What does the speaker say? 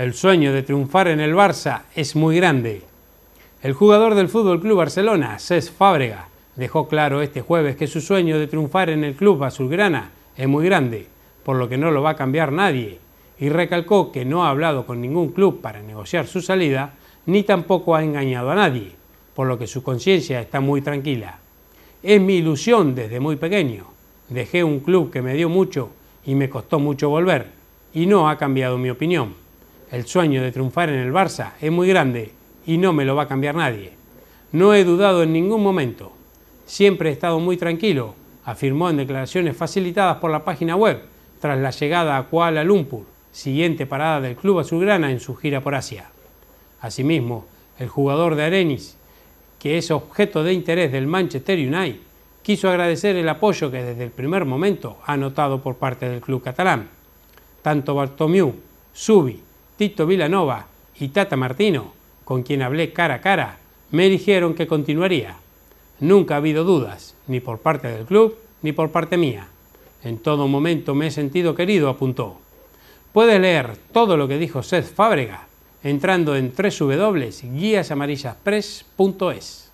El sueño de triunfar en el Barça es muy grande. El jugador del Fútbol Club Barcelona, Cés Fábrega, dejó claro este jueves que su sueño de triunfar en el club azulgrana es muy grande, por lo que no lo va a cambiar nadie, y recalcó que no ha hablado con ningún club para negociar su salida, ni tampoco ha engañado a nadie, por lo que su conciencia está muy tranquila. Es mi ilusión desde muy pequeño. Dejé un club que me dio mucho y me costó mucho volver, y no ha cambiado mi opinión. El sueño de triunfar en el Barça es muy grande y no me lo va a cambiar nadie. No he dudado en ningún momento. Siempre he estado muy tranquilo, afirmó en declaraciones facilitadas por la página web tras la llegada a Kuala Lumpur, siguiente parada del club a azulgrana en su gira por Asia. Asimismo, el jugador de Arenis, que es objeto de interés del Manchester United, quiso agradecer el apoyo que desde el primer momento ha notado por parte del club catalán. Tanto Bartomeu, Subi Tito Vilanova y Tata Martino, con quien hablé cara a cara, me dijeron que continuaría. Nunca ha habido dudas, ni por parte del club, ni por parte mía. En todo momento me he sentido querido, apuntó. Puedes leer todo lo que dijo Seth Fábrega entrando en www.guiasamarillaspress.es.